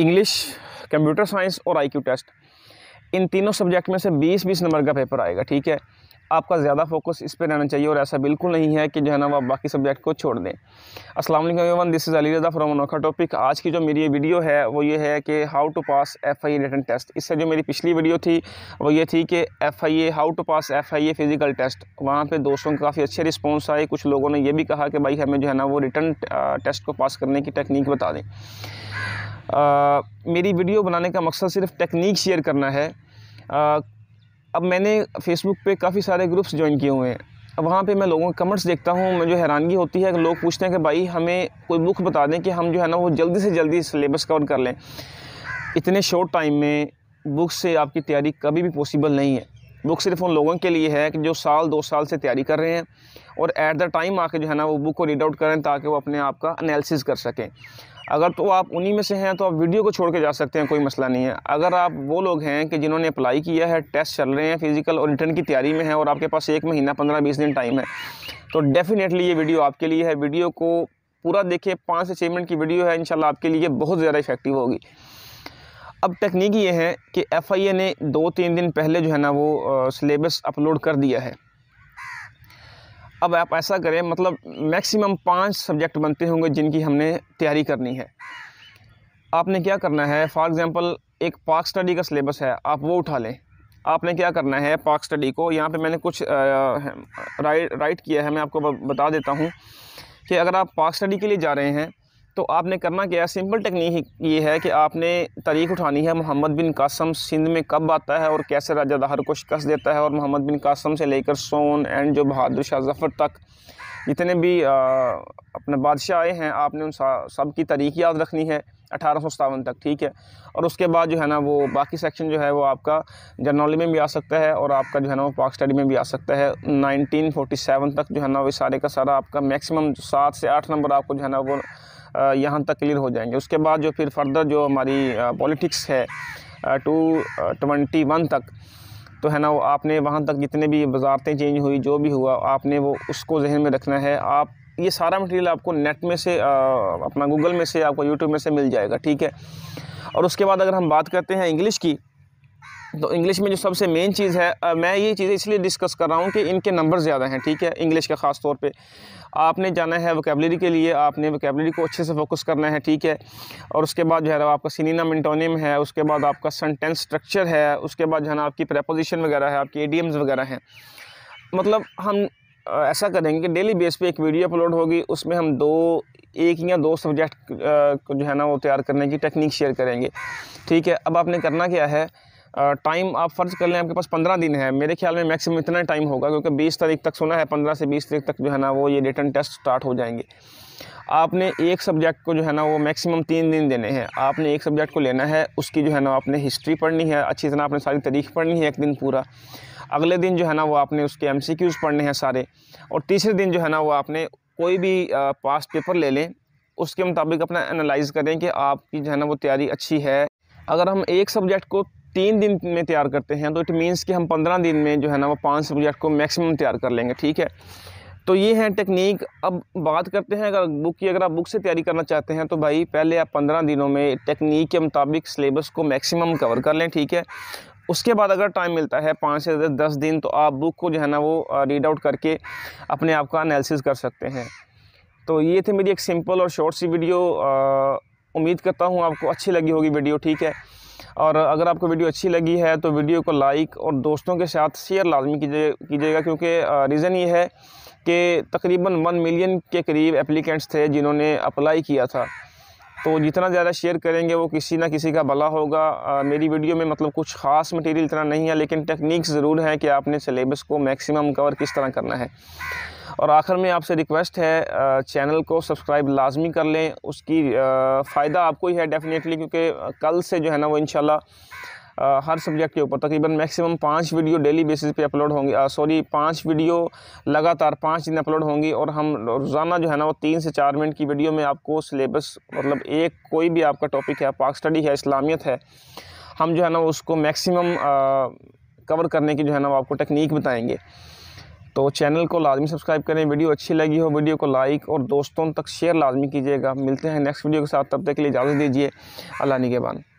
English computer science और IQ test इन तीनों सब्जेक्ट में से 20-20 नंबर का पेपर आएगा ठीक है आपका ज़्यादा फोकस इस पर रहना चाहिए और ऐसा बिल्कुल नहीं है कि जो है ना वो आप बाकी सब्जेक्ट को छोड़ दें अस्सलाम वालेकुम this is Ali Raza from Anokha topic आज की जो मेरी ये वीडियो है वो ये है कि how to pass F I written test इससे जो मेरी पिछली वीडियो थी वो ये थी कि F I A how to pass F I A physical test वहाँ पर दोस्तों के काफ़ी अच्छे रिस्पॉन्स आए कुछ लोगों ने यह भी कहा कि भाई हमें जो है ना वो रिटर्न टेस्ट को पास करने की टेक्निक बता दें आ, मेरी वीडियो बनाने का मकसद सिर्फ टेक्निक शेयर करना है आ, अब मैंने फेसबुक पे काफ़ी सारे ग्रुप्स ज्वाइन किए हुए हैं अब वहाँ पे मैं लोगों के कमेंट्स देखता हूँ मुझे हैरानगी होती है कि लोग पूछते हैं कि भाई हमें कोई बुक बता दें कि हम जो है ना वो जल्दी से जल्दी सिलेबस कवर कर लें इतने शॉर्ट टाइम में बुक से आपकी तैयारी कभी भी पॉसिबल नहीं है बुक सिर्फ उन लोगों के लिए है कि जो साल दो साल से तैयारी कर रहे हैं और एट द टाइम आके जो है ना वो बुक को रीड आउट करें ताकि वो अपने आप का अनालिस कर सकें अगर तो आप उन्हीं में से हैं तो आप वीडियो को छोड़ के जा सकते हैं कोई मसला नहीं है अगर आप वो लोग हैं कि जिन्होंने अप्लाई किया है टेस्ट चल रहे हैं फिज़िकल और रिटर्न की तैयारी में है और आपके पास एक महीना पंद्रह बीस दिन टाइम है तो डेफ़िनेटली ये वीडियो आपके लिए है वीडियो को पूरा देखिए पाँच से छः मिनट की वीडियो है इन आपके लिए बहुत ज़्यादा इफेक्टिव होगी अब तकनीक ये है कि एफ ने दो तीन दिन पहले जो है ना वो सिलेबस अपलोड कर दिया है अब आप ऐसा करें मतलब मैक्सिमम पाँच सब्जेक्ट बनते होंगे जिनकी हमने तैयारी करनी है आपने क्या करना है फॉर एग्ज़ाम्पल एक पार्क स्टडी का सिलेबस है आप वो उठा लें आपने क्या करना है पार्क स्टडी को यहाँ पे मैंने कुछ राइट राइट किया है मैं आपको बता देता हूँ कि अगर आप पार्क स्टडी के लिए जा रहे हैं तो आपने करना क्या है सिंपल टेक्निक ये है कि आपने तारीख उठानी है मोहम्मद बिन कासम सिंध में कब आता है और कैसे राजा दाहर को शिकस्त देता है और मोहम्मद बिन कासम से लेकर सोन एंड जो बहादुर शाह जफ़र तक जितने भी आ, अपने बादशाह आए हैं आपने उन सब की तारीख याद रखनी है अठारह तक ठीक है और उसके बाद जो है ना वो बाकी सेक्शन जो है वो आपका जर्नॉली में भी आ सकता है और आपका जो है ना वो पाक स्टडी में भी आ सकता है 1947 तक जो है ना वो सारे का सारा आपका मैक्सिमम सात से आठ नंबर आपको जो है ना वो यहाँ तक क्लियर हो जाएंगे उसके बाद जो फिर फर्दर जो हमारी पॉलिटिक्स है टू ट्वेंटी वन तक तो है ना वो आपने वहाँ तक जितने भी वजारतें चेंज हुई जो भी हुआ आपने वो उसको जहन में रखना है आप ये सारा मटेरियल आपको नेट में से आ, अपना गूगल में से आपको यूट्यूब में से मिल जाएगा ठीक है और उसके बाद अगर हम बात करते हैं इंग्लिश की तो इंग्लिश में जो सबसे मेन चीज़ है आ, मैं ये चीज़ें इसलिए डिस्कस कर रहा हूँ कि इनके नंबर ज़्यादा हैं ठीक है इंग्लिश का ख़ास तौर पे आपने जाना है वोकेबलरी के लिए आपने वोकेबलरी को अच्छे से फोकस करना है ठीक है और उसके बाद जो है आपका सीनिना मिनटोनियम है उसके बाद आपका सेंटेंस स्ट्रक्चर है उसके बाद जो है ना आपकी प्रपोजिशन वगैरह है आपकी एडियम्स वगैरह हैं मतलब हम ऐसा करेंगे कि डेली बेस पर एक वीडियो अपलोड होगी उसमें हम दो एक या दो सब्जेक्ट जो है ना वो तैयार करने की टेक्निक शेयर करेंगे ठीक है अब आपने करना क्या है टाइम आप फ़र्ज़ कर लें आपके पास पंद्रह दिन है मेरे ख्याल में मैक्सिमम इतना टाइम होगा क्योंकि बीस तारीख तक सुना है पंद्रह से बीस तारीख तक जो है ना वो ये रिटर्न टेस्ट स्टार्ट हो जाएंगे आपने एक सब्जेक्ट को जो है ना वो मैक्सिमम तीन दिन देने हैं आपने एक सब्जेक्ट को लेना है उसकी जो है ना आपने हिस्ट्री पढ़नी है अच्छी तरह आपने सारी तारीख पढ़नी है एक दिन पूरा अगले दिन जो है ना वो आपने उसके एम पढ़ने हैं सारे और तीसरे दिन जो है ना वो आपने कोई भी पास पेपर ले लें उसके मुताबिक अपना एनालाइज करें कि आपकी जो है ना वो तैयारी अच्छी है अगर हम एक सब्जेक्ट को तीन दिन में तैयार करते हैं तो इट मीन्स कि हम पंद्रह दिन में जो है ना वो पाँच सब्जेक्ट को मैक्सिमम तैयार कर लेंगे ठीक है तो ये है टेक्निक अब बात करते हैं अगर बुक की अगर आप बुक से तैयारी करना चाहते हैं तो भाई पहले आप पंद्रह दिनों में टेक्निक के मुताबिक सिलेबस को मैक्सिमम कवर कर लें ठीक है उसके बाद अगर टाइम मिलता है पाँच से दस दिन तो आप बुक को जो है ना वो रीड आउट करके अपने आप का एनालिसिस कर सकते हैं तो ये थी मेरी एक सिंपल और शॉर्ट सी वीडियो उम्मीद करता हूँ आपको अच्छी लगी होगी वीडियो ठीक है और अगर आपको वीडियो अच्छी लगी है तो वीडियो को लाइक और दोस्तों के साथ शेयर लाजमी कीजिए कीजिएगा क्योंकि रीज़न ये है कि तकरीबन वन मिलियन के करीब एप्लीकेंट्स थे जिन्होंने अप्लाई किया था तो जितना ज़्यादा शेयर करेंगे वो किसी ना किसी का भला होगा आ, मेरी वीडियो में मतलब कुछ ख़ास मटेरियल इतना नहीं है लेकिन टेक्निक्स ज़रूर हैं कि आपने सिलेबस को मैक्सिमम कवर किस तरह करना है और आखिर में आपसे रिक्वेस्ट है चैनल को सब्सक्राइब लाजमी कर लें उसकी फ़ायदा आपको ही है डेफ़िनेटली क्योंकि कल से जो है ना वो इन हर सब्जेक्ट के ऊपर तकरीबन मैक्सिमम पाँच वीडियो डेली बेसिस पे अपलोड होंगे सॉरी पाँच वीडियो लगातार पाँच दिन अपलोड होंगी और हम रोज़ाना जो है ना वो तीन से चार मिनट की वीडियो में आपको सिलेबस मतलब एक कोई भी आपका टॉपिक है पाक स्टडी है इस्लामियत है हम जो है ना उसको मैक्सिमम कवर करने की जो है ना वो आपको टेक्निक बताएँगे तो चैनल को लाजमी सब्सक्राइब करें वीडियो अच्छी लगी हो वीडियो को लाइक और दोस्तों तक शेयर लाजमी कीजिएगा मिलते हैं नेक्स्ट वीडियो के साथ तब तक के लिए इजाज़त दीजिए अल्लाह निगेबान